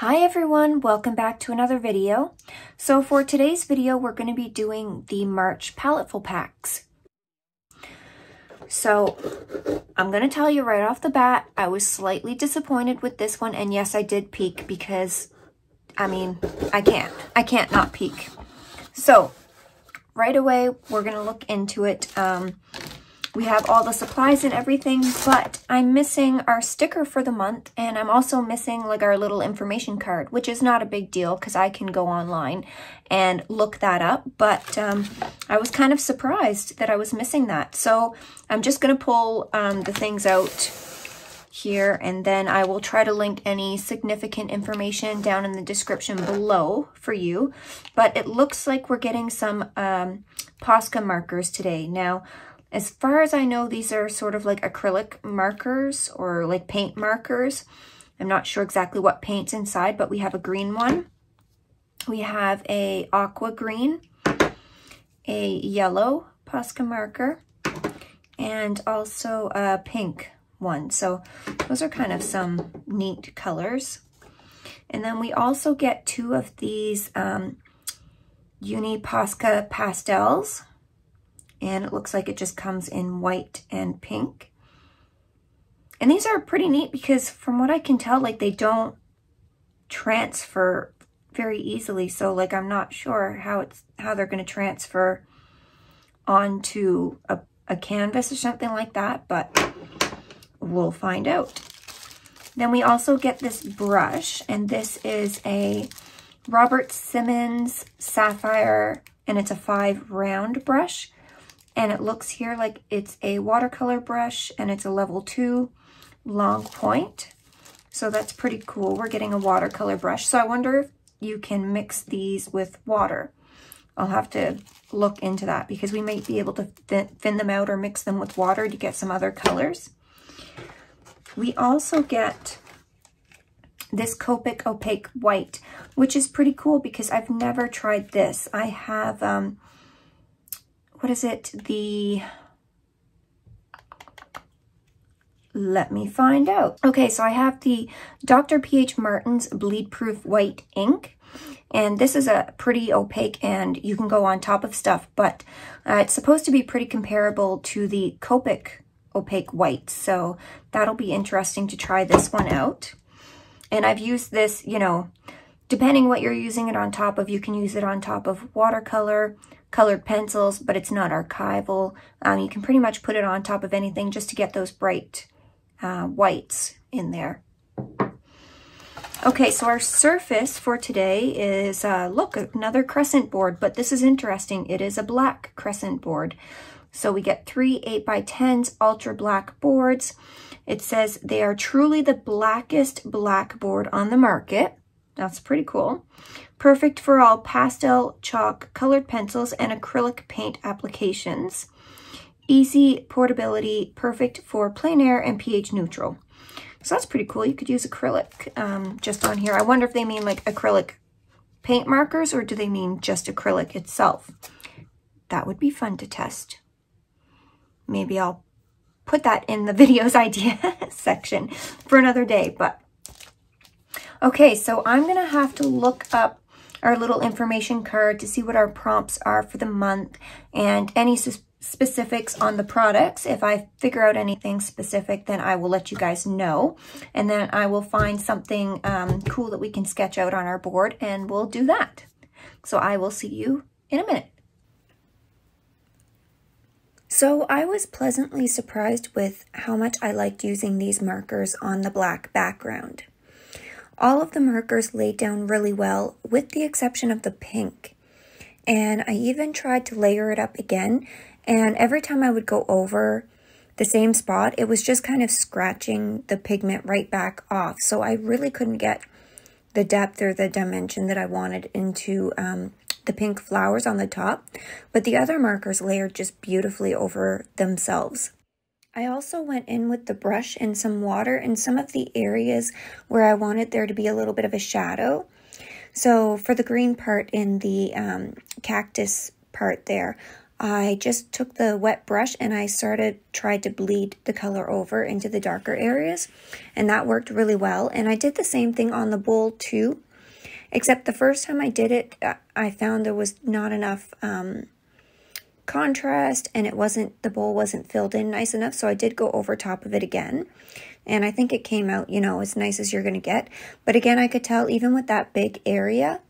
Hi everyone, welcome back to another video. So for today's video, we're going to be doing the March Paletful Packs. So I'm going to tell you right off the bat, I was slightly disappointed with this one. And yes, I did peek because, I mean, I can't. I can't not peek. So right away, we're going to look into it. Um, we have all the supplies and everything, but I'm missing our sticker for the month, and I'm also missing like our little information card, which is not a big deal because I can go online and look that up, but um, I was kind of surprised that I was missing that. So I'm just going to pull um, the things out here and then I will try to link any significant information down in the description below for you. But it looks like we're getting some um, Posca markers today. Now, as far as I know, these are sort of like acrylic markers or like paint markers. I'm not sure exactly what paint's inside, but we have a green one. We have a aqua green, a yellow Posca marker, and also a pink one. So those are kind of some neat colors. And then we also get two of these um, Uni Posca pastels and it looks like it just comes in white and pink. And these are pretty neat because from what I can tell, like they don't transfer very easily. So like I'm not sure how it's how they're going to transfer onto a, a canvas or something like that, but we'll find out. Then we also get this brush, and this is a Robert Simmons Sapphire, and it's a five round brush. And it looks here like it's a watercolor brush and it's a level two long point. So that's pretty cool. We're getting a watercolor brush. So I wonder if you can mix these with water. I'll have to look into that because we might be able to thin, them out or mix them with water to get some other colors. We also get this Copic Opaque White, which is pretty cool because I've never tried this. I have um, what is it? The, let me find out. Okay, so I have the Dr. P.H. Martin's Bleed Proof White Ink. And this is a pretty opaque and you can go on top of stuff, but uh, it's supposed to be pretty comparable to the Copic opaque white. So that'll be interesting to try this one out. And I've used this, you know, depending what you're using it on top of, you can use it on top of watercolor, colored pencils, but it's not archival. Um, you can pretty much put it on top of anything just to get those bright uh, whites in there. Okay, so our surface for today is, uh, look, another crescent board, but this is interesting. It is a black crescent board. So we get three 8x10s ultra black boards. It says they are truly the blackest blackboard on the market. That's pretty cool. Perfect for all pastel, chalk, colored pencils, and acrylic paint applications. Easy portability, perfect for plein air and pH neutral. So that's pretty cool. You could use acrylic um, just on here. I wonder if they mean like acrylic paint markers or do they mean just acrylic itself? That would be fun to test. Maybe I'll put that in the videos idea section for another day, but Okay, so I'm going to have to look up our little information card to see what our prompts are for the month and any specifics on the products. If I figure out anything specific, then I will let you guys know. And then I will find something um, cool that we can sketch out on our board and we'll do that. So I will see you in a minute. So I was pleasantly surprised with how much I liked using these markers on the black background. All of the markers laid down really well, with the exception of the pink. And I even tried to layer it up again, and every time I would go over the same spot, it was just kind of scratching the pigment right back off. So I really couldn't get the depth or the dimension that I wanted into um, the pink flowers on the top, but the other markers layered just beautifully over themselves. I also went in with the brush and some water in some of the areas where I wanted there to be a little bit of a shadow. So for the green part in the um, cactus part there, I just took the wet brush and I started tried to bleed the color over into the darker areas and that worked really well and I did the same thing on the bowl too except the first time I did it uh, I found there was not enough um, contrast and it wasn't, the bowl wasn't filled in nice enough. So I did go over top of it again. And I think it came out, you know, as nice as you're going to get. But again, I could tell even with that big area,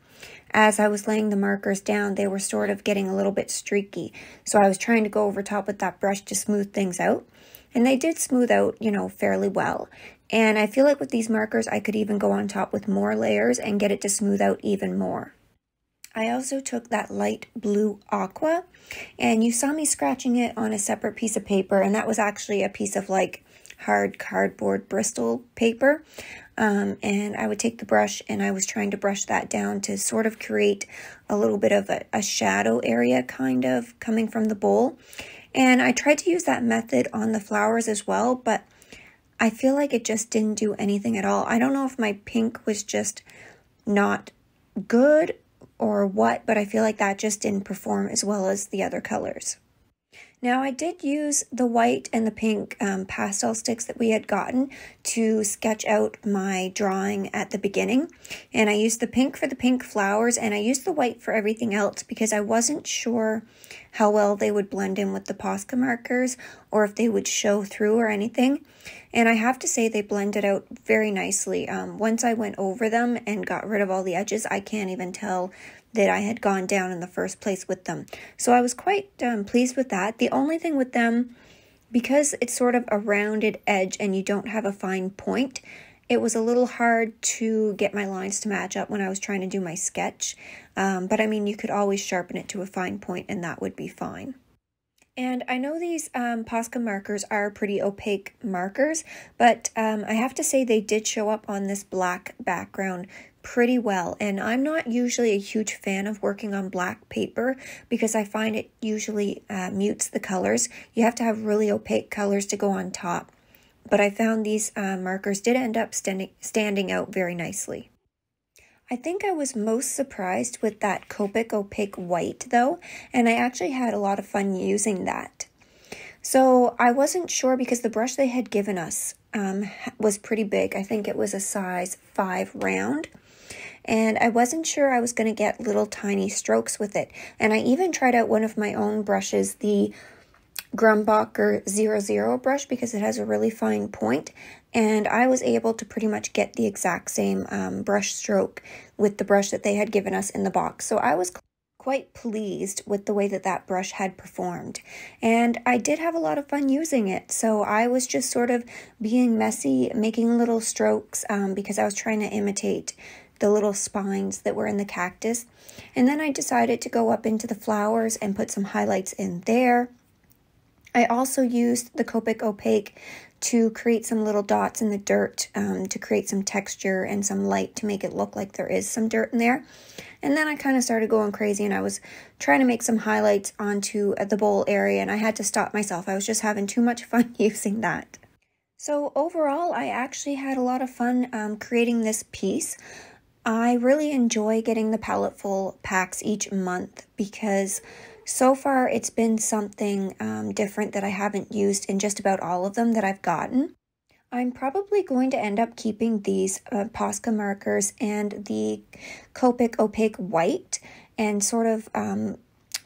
as I was laying the markers down, they were sort of getting a little bit streaky. So I was trying to go over top with that brush to smooth things out. And they did smooth out, you know, fairly well. And I feel like with these markers, I could even go on top with more layers and get it to smooth out even more. I also took that light blue aqua and you saw me scratching it on a separate piece of paper and that was actually a piece of like hard cardboard Bristol paper. Um, and I would take the brush and I was trying to brush that down to sort of create a little bit of a, a shadow area kind of coming from the bowl. And I tried to use that method on the flowers as well, but I feel like it just didn't do anything at all. I don't know if my pink was just not good or what, but I feel like that just didn't perform as well as the other colors. Now I did use the white and the pink um, pastel sticks that we had gotten to sketch out my drawing at the beginning. And I used the pink for the pink flowers and I used the white for everything else because I wasn't sure how well they would blend in with the Posca markers or if they would show through or anything. And I have to say they blended out very nicely. Um, once I went over them and got rid of all the edges, I can't even tell that I had gone down in the first place with them. So I was quite um, pleased with that. The only thing with them, because it's sort of a rounded edge and you don't have a fine point, it was a little hard to get my lines to match up when I was trying to do my sketch. Um, but I mean, you could always sharpen it to a fine point and that would be fine. And I know these um, Posca markers are pretty opaque markers, but um, I have to say they did show up on this black background pretty well. And I'm not usually a huge fan of working on black paper because I find it usually uh, mutes the colors. You have to have really opaque colors to go on top. But I found these uh, markers did end up standing, standing out very nicely. I think I was most surprised with that Copic Opaque White though, and I actually had a lot of fun using that. So I wasn't sure because the brush they had given us um, was pretty big. I think it was a size 5 round. And I wasn't sure I was going to get little tiny strokes with it. And I even tried out one of my own brushes, the Grumbacher 00 brush because it has a really fine point and I was able to pretty much get the exact same um, brush stroke with the brush that they had given us in the box. So I was quite pleased with the way that that brush had performed. And I did have a lot of fun using it. So I was just sort of being messy, making little strokes um, because I was trying to imitate the little spines that were in the cactus. And then I decided to go up into the flowers and put some highlights in there. I also used the Copic Opaque to create some little dots in the dirt um, to create some texture and some light to make it look like there is some dirt in there. And then I kind of started going crazy and I was trying to make some highlights onto uh, the bowl area and I had to stop myself. I was just having too much fun using that. So overall, I actually had a lot of fun um, creating this piece. I really enjoy getting the palette full packs each month because so far, it's been something um, different that I haven't used in just about all of them that I've gotten. I'm probably going to end up keeping these uh, Posca markers and the Copic Opaque White and sort of um,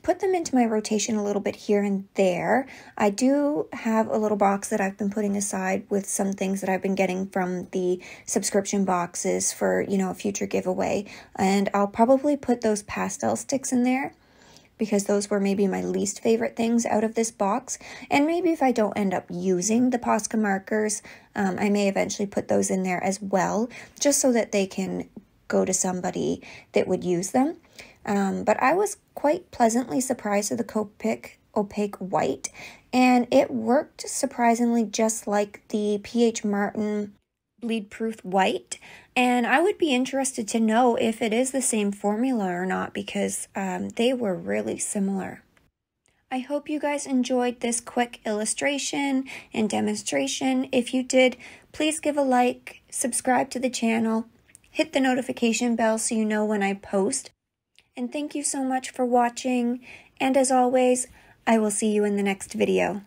put them into my rotation a little bit here and there. I do have a little box that I've been putting aside with some things that I've been getting from the subscription boxes for, you know, a future giveaway. And I'll probably put those pastel sticks in there because those were maybe my least favorite things out of this box. And maybe if I don't end up using the Posca markers, um, I may eventually put those in there as well, just so that they can go to somebody that would use them. Um, but I was quite pleasantly surprised with the Copic opaque white and it worked surprisingly just like the PH Martin Lead proof white. And I would be interested to know if it is the same formula or not because um, they were really similar. I hope you guys enjoyed this quick illustration and demonstration. If you did, please give a like, subscribe to the channel, hit the notification bell so you know when I post. And thank you so much for watching. And as always, I will see you in the next video.